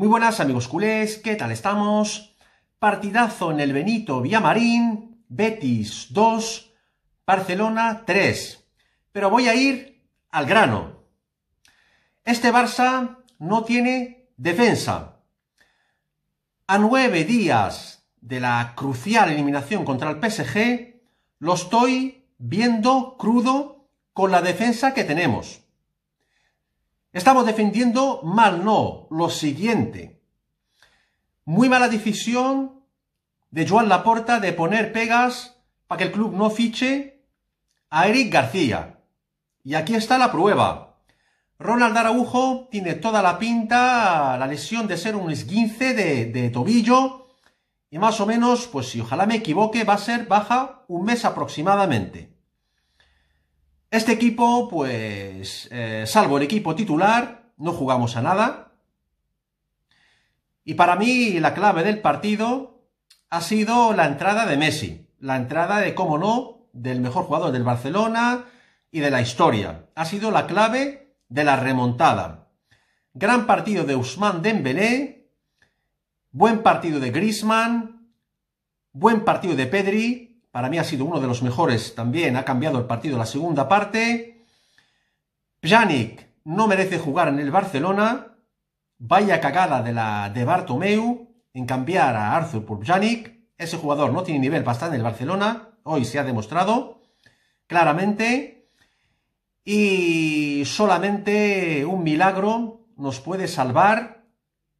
Muy buenas amigos culés, ¿qué tal estamos? Partidazo en el Benito Villamarín, Betis 2, Barcelona 3. Pero voy a ir al grano. Este Barça no tiene defensa. A nueve días de la crucial eliminación contra el PSG, lo estoy viendo crudo con la defensa que tenemos. Estamos defendiendo mal, no, lo siguiente. Muy mala decisión de Joan Laporta de poner pegas para que el club no fiche a Eric García. Y aquí está la prueba. Ronald Araujo tiene toda la pinta, la lesión de ser un esguince de, de tobillo. Y más o menos, pues si ojalá me equivoque, va a ser baja un mes aproximadamente. Este equipo, pues, eh, salvo el equipo titular, no jugamos a nada. Y para mí la clave del partido ha sido la entrada de Messi, la entrada de, cómo no, del mejor jugador del Barcelona y de la historia. Ha sido la clave de la remontada. Gran partido de Usman Dembélé, buen partido de Griezmann, buen partido de Pedri para mí ha sido uno de los mejores también, ha cambiado el partido la segunda parte. Pjanic no merece jugar en el Barcelona. Vaya cagada de la de Bartomeu en cambiar a Arthur por Pjanic. Ese jugador no tiene nivel para estar en el Barcelona. Hoy se ha demostrado claramente. Y solamente un milagro nos puede salvar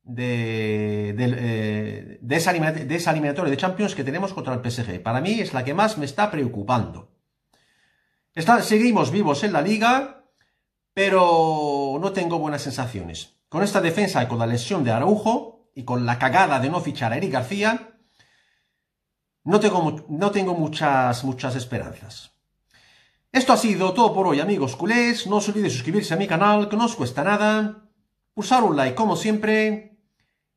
de, eh, de, esa de, eliminatoria de Champions que tenemos contra el PSG. Para mí es la que más me está preocupando. seguimos vivos en la liga, pero no tengo buenas sensaciones. Con esta defensa y con la lesión de Araujo y con la cagada de no fichar a Eric García, no tengo, no tengo muchas, muchas esperanzas. Esto ha sido todo por hoy, amigos culés. No os olvidéis suscribirse a mi canal, que no os cuesta nada. Pulsar un like como siempre